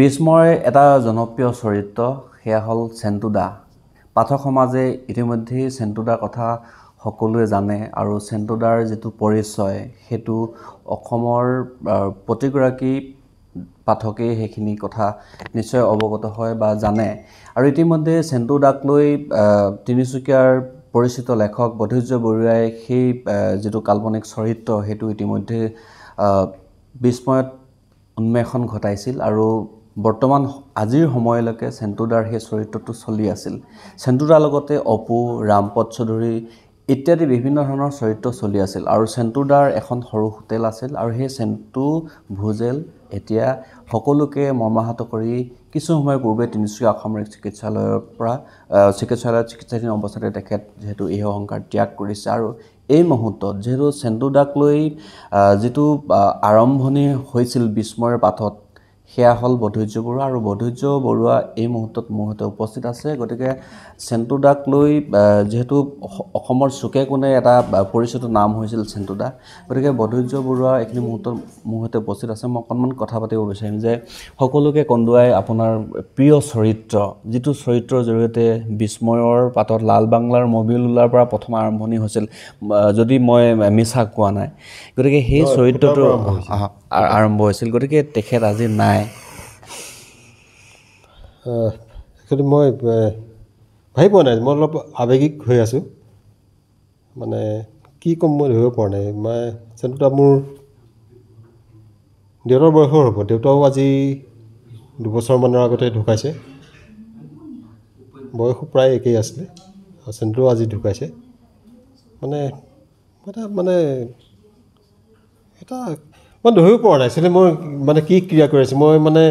বিস্ময় এটা জনপ্ৰিয় চৰিত্ৰ সেয়া হ'ল চেণ্টুদা পাঠক সমাজে ইতিমধ্যেই চেণ্টুদাৰ কথা সকলোৱে জানে আৰু চেণ্টুদাৰ যিটো পৰিচয় সেইটো অসমৰ প্ৰতিগৰাকী পাঠকেই সেইখিনি কথা নিশ্চয় অৱগত হয় বা জানে আৰু ইতিমধ্যে চেণ্টুদাক লৈ তিনিচুকীয়াৰ পৰিচিত লেখক বধুৰ্য বৰুৱাই সেই যিটো কাল্পনিক চৰিত্ৰ সেইটো ইতিমধ্যে বিস্ময়ত উন্মেষণ ঘটাইছিল আৰু বৰ্তমান আজিৰ সময়লৈকে চেণ্টুদাৰ সেই চৰিত্ৰটো চলি আছিল চেণ্টুদাৰ লগতে অপু ৰামপদ চৌধুৰী ইত্যাদি বিভিন্ন ধৰণৰ চৰিত্ৰ চলি আছিল আৰু চেণ্টুদাৰ এখন সৰু হোটেল আছিল আৰু সেই চেণ্টু ভোজেল এতিয়া সকলোকে মৰ্মাহত কৰি কিছু সময় পূৰ্বে তিনিচুকীয়া অসামৰিক চিকিৎসালয়ৰ পৰা চিকিৎসালয়ত চিকিৎসাধীন অৱস্থাতে তেখেত যিহেতু এই অহংকাৰ ত্যাগ কৰিছে আৰু এই মুহূৰ্তত যিহেতু চেণ্ডুদাক লৈ যিটো আৰম্ভণি হৈছিল বিস্ময়ৰ পাঠত সেয়া হ'ল বধুৰ্য বৰুৱা আৰু বধুৰ্য বৰুৱা এই মুহূৰ্তত মোৰ সৈতে উপস্থিত আছে গতিকে চেণ্টুদাক লৈ যিহেতু অসমৰ চুকে কোণে এটা পৰিচিত নাম হৈছিল চেণ্টুদা গতিকে বধুৰ্য বৰুৱা এইখিনি মুহূৰ্তত মোৰ সৈতে উপস্থিত আছে মই অকণমান কথা পাতিব বিচাৰিম যে সকলোকে কন্দুৱাই আপোনাৰ প্ৰিয় চৰিত্ৰ যিটো চৰিত্ৰৰ জৰিয়তে বিস্ময়ৰ পাতত লাল বাংলাৰ মবিল ওলাৰ পৰা প্ৰথম আৰম্ভণি হৈছিল যদি মই মিছা কোৱা নাই গতিকে সেই চৰিত্ৰটো আৰম্ভ হৈছিল গতিকে তেখেত আজি নাই একচুৱেলি মই ভাবি পোৱা নাই মই অলপ আৱেগিক হৈ আছোঁ মানে কি ক'ম মই ধৰিব পৰা নাই মই যেন মোৰ দেউতাৰ বয়সৰ হ'ব দেউতাও আজি দুবছৰমানৰ আগতে ঢুকাইছে বয়সো প্ৰায় একেই আছিলে চেণ্টো আজি ঢুকাইছে মানে এটা মানে এটা মই ধৰিব পৰা নাই চেণ্টে মই মানে কি ক্ৰিয়া কৰি আছোঁ মই মানে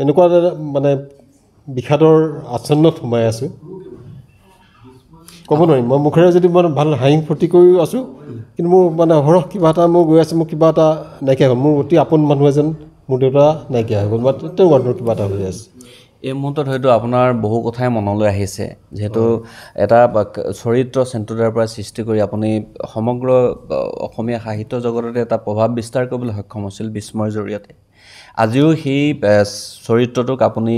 এনেকুৱা এটা মানে বিষাদৰ আচ্ছন্নত সোমাই আছোঁ ক'ব নোৱাৰিম মই মুখেৰে যদি মই ভাল হাঁহি ফূৰ্তি কৰিও আছোঁ কিন্তু মোৰ মানে সৰহ কিবা এটা মোৰ গৈ আছে মোৰ কিবা এটা নাইকিয়া হ'ল মোৰ অতি আপোন মানুহ এজন মোৰ দেউতা নাইকিয়া হৈ গ'ল বা তেওঁ মানুহৰ কিবা এটা হৈ আছে এই মুহূৰ্তত হয়তো আপোনাৰ বহু কথাই মনলৈ আহিছে যিহেতু এটা চৰিত্ৰ চেণ্টাৰ পৰা সৃষ্টি কৰি আপুনি সমগ্ৰ অসমীয়া সাহিত্য জগততে এটা প্ৰভাৱ বিস্তাৰ কৰিবলৈ সক্ষম হৈছিল বিস্ময়ৰ জৰিয়তে আজিও সেই চৰিত্ৰটোক আপুনি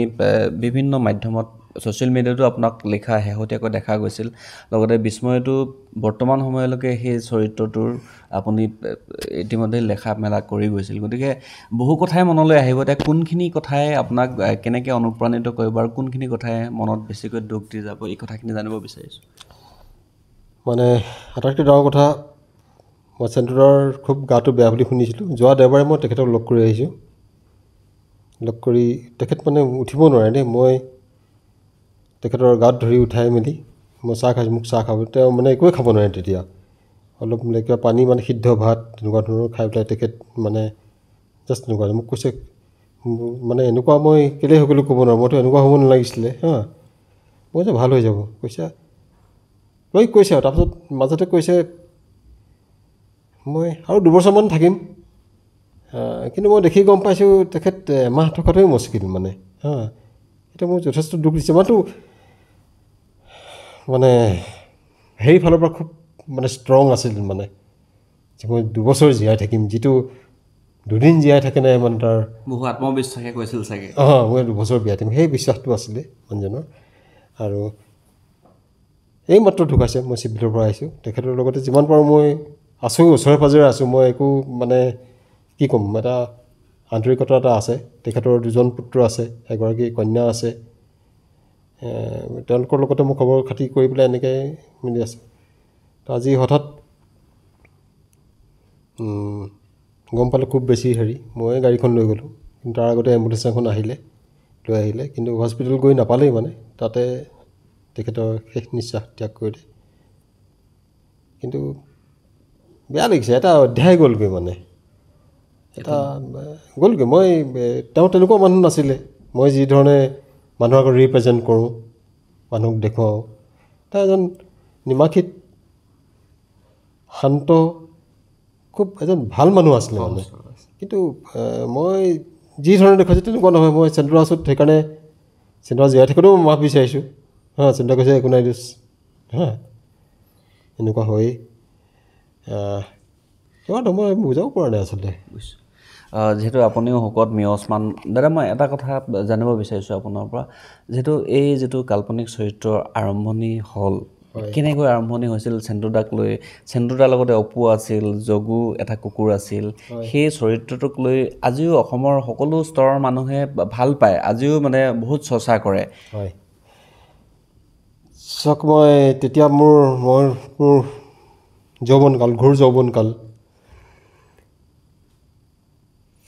বিভিন্ন মাধ্যমত ছ'চিয়েল মিডিয়াতো আপোনাক লিখা শেহতীয়াকৈ দেখা গৈছিল লগতে বিস্ময়টো বৰ্তমান সময়লৈকে সেই চৰিত্ৰটোৰ আপুনি ইতিমধ্যে লেখা মেলা কৰি গৈছিল গতিকে বহু কথাই মনলৈ আহিব এতিয়া কোনখিনি কথাই আপোনাক কেনেকৈ অনুপ্ৰাণিত কৰিব আৰু কোনখিনি কথাই মনত বেছিকৈ দুখ দি যাব এই কথাখিনি জানিব বিচাৰিছোঁ মানে আটাইতকৈ ডাঙৰ কথা মই চেণ্টুৰৰ খুব গাটো বেয়া বুলি শুনিছিলোঁ যোৱা দেওবাৰে মই তেখেতক লগ কৰি আহিছোঁ লগ কৰি তেখেত মানে উঠিব নোৱাৰে দেই মই তেখেতৰ গাত ধৰি উঠাই মেলি মই চাহ খাইছোঁ মোক চাহ খাব তেওঁ মানে একোৱে খাব নোৱাৰে তেতিয়া অলপ মানে কিবা পানী মানে সিদ্ধ ভাত তেনেকুৱা ধৰণৰ খাই পেলাই তেখেত মানে জাষ্ট তেনেকুৱা মোক কৈছে মানে এনেকুৱা মই কেলেই সকলো ক'ব নোৱাৰোঁ মইতো এনেকুৱা হ'ব নালাগিছিলে হা মই যে ভাল হৈ যাব কৈছে লৈ কৈছে আৰু তাৰপিছত মাজতে কৈছে মই আৰু দুবছৰমান থাকিম কিন্তু মই দেখি গম পাইছোঁ তেখেত এমাহ থকাটোৱে মুস্কিল মানে হা এইটো মোৰ যথেষ্ট দুখ দিছে মইতো মানে সেইফালৰ পৰা খুব মানে ষ্ট্ৰং আছিল মানে যে মই দুবছৰ জীয়াই থাকিম যিটো দুদিন জীয়াই থাকে নাই মানে তাৰ বহু আত্মবিশ্বাসে কৈছিল চাগে অঁ মই দুবছৰ বিয়া থাকিম সেই বিশ্বাসটো আছিলে মানুহজনৰ আৰু এইমাত্ৰ ঢুকাইছে মই চিভিলৰ পৰা আহিছোঁ তেখেতৰ লগতে যিমান পাৰোঁ মই আছোঁ ওচৰে পাঁজৰে আছোঁ মই একো মানে কি ক'ম এটা আন্তৰিকতা এটা আছে তেখেতৰ দুজন পুত্ৰ আছে এগৰাকী কন্যা আছে তেওঁলোকৰ লগতে মোৰ খবৰ খাতি কৰি পেলাই এনেকৈ মিলি আছে তো আজি হঠাৎ গম পালে খুব বেছি হেৰি মই গাড়ীখন লৈ গ'লোঁ কিন্তু তাৰ আগতে এম্বুলেঞ্চ এখন আহিলে লৈ আহিলে কিন্তু হস্পিটেল গৈ নাপালেই মানে তাতে তেখেতৰ শেষ নিশ্বাস ত্যাগ কৰি দিয়ে কিন্তু বেয়া লাগিছে এটা অধ্যায় গ'লগৈ মানে এটা গ'লগৈ মই তেওঁ তেনেকুৱা মানুহ নাছিলে মই যিধৰণে মানুহ আগত ৰিপ্ৰেজেণ্ট কৰোঁ মানুহক দেখুৱাওঁ তেওঁ এজন নিমাষিত শান্ত খুব এজন ভাল মানুহ আছিলে মানে কিন্তু মই যি ধৰণে দেখুৱাইছোঁ তেনেকুৱা নহয় মই চেন্দ্ৰ আছোঁ সেইকাৰণে চেন্দ্ৰ জীয়াই থাকোঁতেও মই মাফ বিচাৰিছোঁ হা চেন্দ্ৰ কৈছে একো নাই দিছ হা এনেকুৱা হয় মই বুজাব পৰা নাই আচলতে বুজিছোঁ যিহেতু আপুনিও শোকত মিয়মান দাদা মই এটা কথা জানিব বিচাৰিছোঁ আপোনাৰ পৰা যিহেতু এই যিটো কাল্পনিক চৰিত্ৰৰ আৰম্ভণি হ'ল কেনেকৈ আৰম্ভণি হৈছিল চেন্দুদাক লৈ চেন্দুদাৰ লগতে অপু আছিল যগু এটা কুকুৰ আছিল সেই চৰিত্ৰটোক লৈ আজিও অসমৰ সকলো স্তৰৰ মানুহে ভাল পায় আজিও মানে বহুত চৰ্চা কৰে চাওক মই তেতিয়া মোৰ মই মোৰ যৌৱনকাল ঘোৰ যৌৱনকাল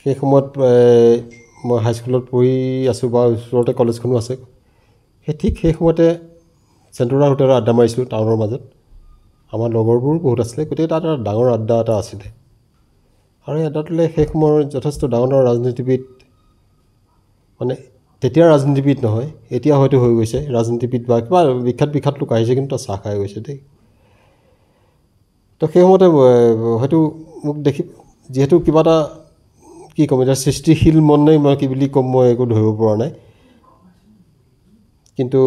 সেই সময়ত মই হাইস্কুলত পঢ়ি আছোঁ বা ওচৰতে কলেজখনো আছে সেই ঠিক সেই সময়তে চেণ্টোৰা হোটেলত আড্ডা মাৰিছিলোঁ টাউনৰ মাজত আমাৰ লগৰবোৰো বহুত আছিলে গতিকে তাত এটা ডাঙৰ আড্ডা এটা আছিলে আৰু এই আড্ডাটোলৈ সেই সময়ৰ যথেষ্ট ডাঙৰ ডাঙৰ ৰাজনীতিবিদ মানে তেতিয়া ৰাজনীতিবিদ নহয় এতিয়া হয়তো হৈ গৈছে ৰাজনীতিবিদ বা কিবা বিখ্যাত বিখ্যাত লোক আহিছে কিন্তু তাত চাহ খাই গৈছে দেই তো সেই সময়তে হয়তো মোক দেখি যিহেতু কিবা এটা কি ক'ম এতিয়া সৃষ্টিশীল মন নাই মই কি বুলি ক'ম মই একো ধৰিব পৰা নাই কিন্তু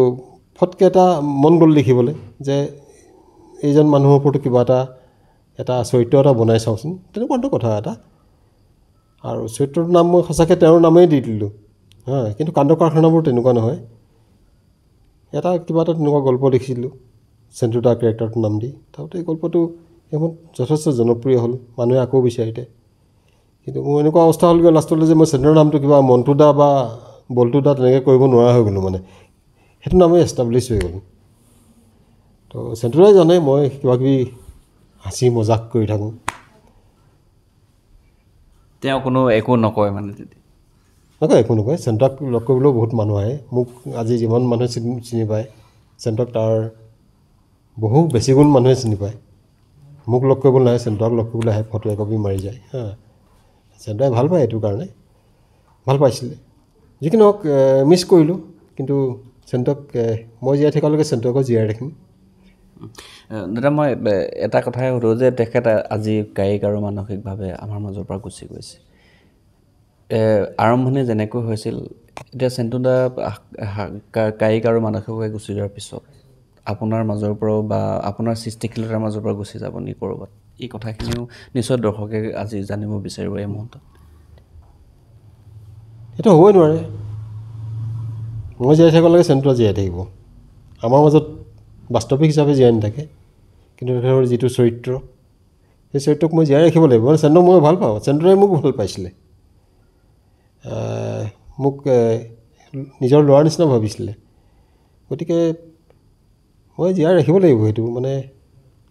ফটকৈ এটা মন গ'ল লিখিবলৈ যে এইজন মানুহৰ ওপৰতো কিবা এটা এটা চৰিত্ৰ এটা বনাই চাওঁচোন তেনেকুৱা কথা এটা আৰু চৰিত্ৰটোৰ নাম মই সঁচাকৈ তেওঁৰ নামেই দি দিলোঁ হা কিন্তু কাণ্ড কাৰখানাবোৰ তেনেকুৱা নহয় এটা কিবা এটা তেনেকুৱা গল্প লিখিছিলোঁ চেণ্টুদা কেৰেক্টাৰটোৰ নাম দি তাৰপিছত এই গল্পটো এই যথেষ্ট জনপ্ৰিয় হ'ল মানুহে আকৌ বিচাৰিতে কিন্তু মোৰ এনেকুৱা অৱস্থা হ'লগৈ লাষ্টলৈ যে মই চেণ্টাৰৰ নামটো কিবা মণ্টুদা বা বল্টুদা তেনেকৈ কৰিব নোৱাৰা হৈ গ'লোঁ মানে সেইটো নামেই এষ্টাব্লিছ হৈ গ'ল তো চেণ্টুদাই জানে মই কিবা কিবি হাঁচি মজাক কৰি থাকোঁ তেওঁ কোনো একো নকয় মানে নকয় একো নকয় চেণ্টাক লগ কৰিবলৈও বহুত মানুহ আহে মোক আজি যিমান মানুহে চিনি পায় চেণ্টক তাৰ বহু বেছি গুণ মানুহে চিনি পায় মোক লগ কৰিবলৈ নাহে চেণ্টক লগ কৰিবলৈ আহে ফটো একপি মাৰি যায় হা চেন্নাই ভাল পায় এইটো কাৰণে ভাল পাইছিলে যি কি নহওক মিছ কৰিলোঁ কিন্তু চেন্টক মই জীয়াই থকালৈকে চেন্টকো জীয়াই ৰাখিম দাদা মই এটা কথাই সোধোঁ যে তেখেত আজি গায়িক আৰু মানসিকভাৱে আমাৰ মাজৰ পৰা গুচি গৈছে আৰম্ভণি যেনেকৈ হৈছিল এতিয়া চেন্টু দা গায়িক আৰু মানসিকভাৱে গুচি যোৱাৰ পিছত আপোনাৰ মাজৰ পৰাও বা আপোনাৰ সৃষ্টিশীলতাৰ মাজৰ পৰা গুচি যাব নি ক'ৰবাত এই কথাখিনিও নিশ্চয় দৰ্শকে আজি জানিব বিচাৰিব এই মুহূৰ্তত সেইটো হ'বই নোৱাৰে মই জীয়াই থাকিব লাগে চেণ্টো জীয়াই থাকিব আমাৰ মাজত বাস্তৱিক হিচাপে জীয়াই নাথাকে কিন্তু তেখেতৰ যিটো চৰিত্ৰ সেই চৰিত্ৰক মই জীয়াই ৰাখিব লাগিব মানে চেণ্টক মই ভাল পাওঁ চেণ্টৰে মোক ভাল পাইছিলে মোক নিজৰ ল'ৰাৰ নিচিনা ভাবিছিলে গতিকে মই জীয়াই ৰাখিব লাগিব সেইটো মানে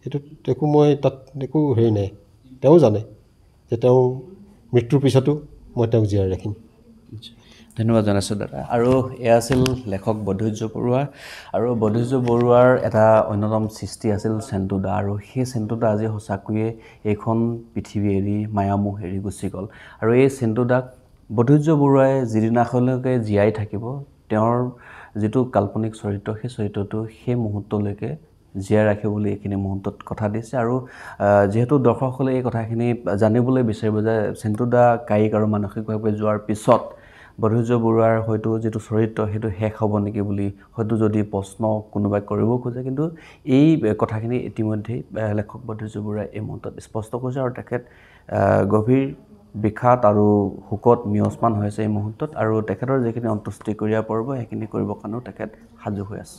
সেইটোত একো মই তাত একো হেৰি নাই তেওঁ জানে যে তেওঁ মৃত্যুৰ পিছতো মই তেওঁক জীয়াই ৰাখিম ধন্যবাদ জনাইছোঁ দাদা আৰু এয়া আছিল লেখক বধুৰ্য বৰুৱা আৰু বধুৰ্য বৰুৱাৰ এটা অন্যতম সৃষ্টি আছিল চেণ্টুদা আৰু সেই চেণ্টুদা আজি সঁচাকৈয়ে এইখন পৃথিৱী এৰি মায়ামোহ এৰি গুচি গ'ল আৰু এই চেণ্টুদাক বধুৰ্য বৰুৱাই যিদিনাখনলৈকে জীয়াই থাকিব তেওঁৰ যিটো কাল্পনিক চৰিত্ৰ সেই চৰিত্ৰটো সেই মুহূৰ্তলৈকে জীয়াই ৰাখিবলৈ এইখিনি মুহূৰ্তত কথা দিছে আৰু যিহেতু দৰ্শকসকলে এই কথাখিনি জানিবলৈ বিচাৰিব যে চেন্টুদা কায়িক আৰু মানসিকভাৱে যোৱাৰ পিছত বধুৰ্য বৰুৱাৰ হয়তো যিটো চৰিত্ৰ সেইটো শেষ হ'ব নেকি বুলি হয়তো যদি প্ৰশ্ন কোনোবাই কৰিব খোজে কিন্তু এই কথাখিনি ইতিমধ্যেই লেখক বধুৰ্য বৰুৱাই এই মুহূৰ্তত স্পষ্ট কৰিছে আৰু তেখেত গভীৰ বিষাদ আৰু শোকত মিয়স্মান হৈছে এই মুহূৰ্তত আৰু তেখেতৰ যিখিনি অন্তুষ্টি অন্তুষ্টিকৰীয়া পৰ্ব সেইখিনি কৰিবৰ কাৰণেও তেখেত সাজু হৈ আছে